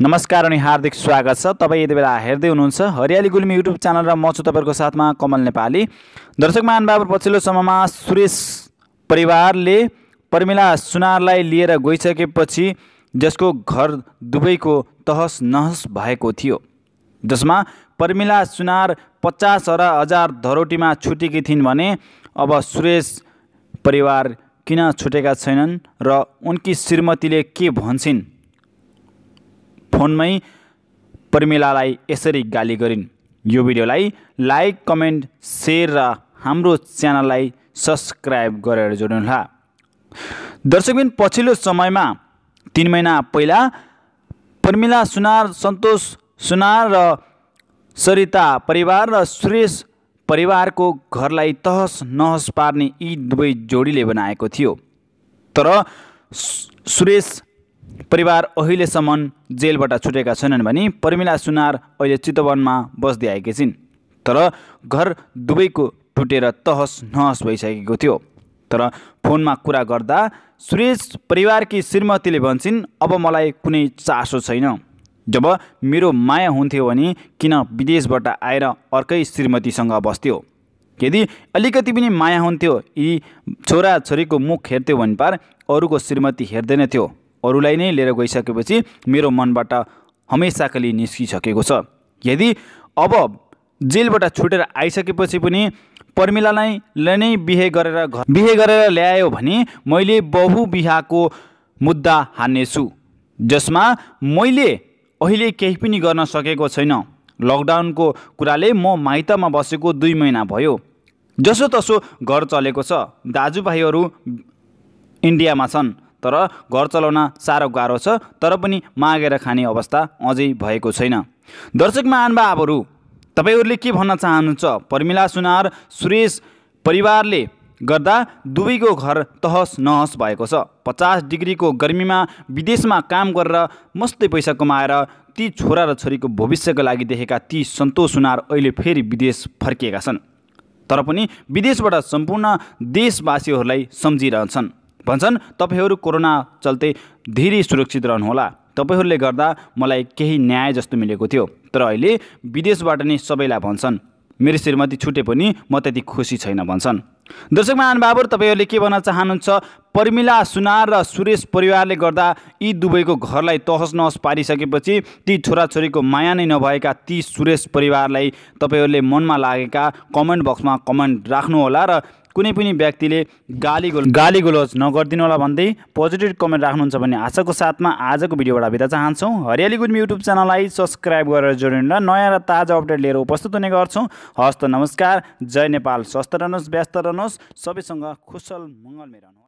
नमस्कार अनि हार्दिक स्वागत छ तपाईँ यति बेला हेर्दै हुनुहुन्छ हरियाली गुल्मी युट्युब च्यानल र म छु तपाईँहरूको साथमा कमल नेपाली दर्शक महानुभाव पछिल्लो समयमा सुरेश परिवारले प्रमिला सुनारलाई लिएर गइसकेपछि जसको घर दुबईको तहस नहस भएको थियो जसमा प्रमिला सुनार र हजार धरोटीमा छुटेकी थिइन् भने अब सुरेश परिवार किन छुटेका छैनन् र उनकी श्रीमतीले के भन्छन् फोनमै प्रमिलालाई यसरी गाली गरिन् यो भिडियोलाई लाइक कमेन्ट सेयर र हाम्रो च्यानललाई सब्सक्राइब गरेर जोड्नुहोला दर्शकबिन पछिल्लो समयमा तिन महिना पहिला प्रमिला सुनार सन्तोष सुनार र सरिता परिवार र सुरेश परिवारको घरलाई तहस नहस पार्ने यी दुवै जोडीले बनाएको थियो तर सुरेश परिवार अहिलेसम्म जेलबाट छुटेका छैनन् भने प्रमिला सुनार अहिले चितवनमा बस्दै आएकी छिन् तर घर दुवैको टुटेर तहस नहस भइसकेको थियो तर फोनमा कुरा गर्दा सुरेश परिवारकी श्रीमतीले भन्छन् अब मलाई कुनै चासो छैन जब मेरो माया हुन्थ्यो भने किन विदेशबाट आएर अर्कै श्रीमतीसँग बस्थ्यो यदि अलिकति पनि माया हुन्थ्यो यी छोराछोरीको मुख हेर्थ्यो भने पार अरूको श्रीमती हेर्दैनथ्यो अरूलाई नै लिएर गइसकेपछि मेरो मनबाट हमेसाकली निस्किसकेको छ यदि अब जेलबाट छुटेर आइसकेपछि पनि पर्मिलालाई नै बिहे गरेर घर बिहे गरेर ल्यायो भने मैले बहुविवाहको मुद्दा हान्नेछु जसमा मैले अहिले केही पनि गर्न सकेको छैन लकडाउनको कुराले म माइतमा बसेको दुई महिना भयो जसोतसो घर चलेको छ दाजुभाइहरू इन्डियामा छन् तर घर चलाउन साह्रो गाह्रो छ तर पनि मागेर खाने अवस्था अझै भएको छैन दर्शक महानुभावहरू तपाईँहरूले के भन्न चाहनुहुन्छ प्रमिला सुनार सुरेश परिवारले गर्दा दुवैको घर तहस नहस भएको छ पचास डिग्रीको गर्मीमा विदेशमा काम गरेर मस्तै पैसा कमाएर ती छोरा र छोरीको भविष्यको लागि देखेका ती सन्तोष सुनार अहिले फेरि विदेश फर्किएका छन् तर पनि विदेशबाट सम्पूर्ण देशवासीहरूलाई सम्झिरहन्छन् भन्छन् तपाईँहरू कोरोना चल्दै धेरै सुरक्षित रहनुहोला तपाईँहरूले गर्दा मलाई केही न्याय जस्तो मिलेको थियो तर अहिले विदेशबाट नै सबैलाई भन्छन् मेरो श्रीमती छुटे पनि म त्यति खुसी छैन भन्छन् दर्शक महान बाबु तपाईँहरूले के भन्न चाहनुहुन्छ पर्मिला सुनार र सुरेश परिवारले गर्दा यी दुवैको घरलाई तहस नहस पारिसकेपछि ती छोराछोरीको माया नै नभएका ती सुरेश परिवारलाई तपाईँहरूले मनमा लागेका कमेन्ट बक्समा कमेन्ट राख्नुहोला र कुनै पनि व्यक्तिले गाली गोल गाली गोलोज नगरिदिनु होला भन्दै पोजिटिभ कमेन्ट राख्नुहुन्छ भन्ने आशाको साथमा आजको भिडियोबाट बिदा चाहन्छौँ हरियाली गुड युट्युब च्यानललाई सब्सक्राइब गरेर जोडिनु र नयाँ र ताजा अपडेट लिएर उपस्थित हुने गर्छौँ हस्त नमस्कार जय नेपाल स्वस्थ रहनुहोस् व्यस्त रहनुहोस् सबैसँग खुसल मङ्गलमै रहनुहोस्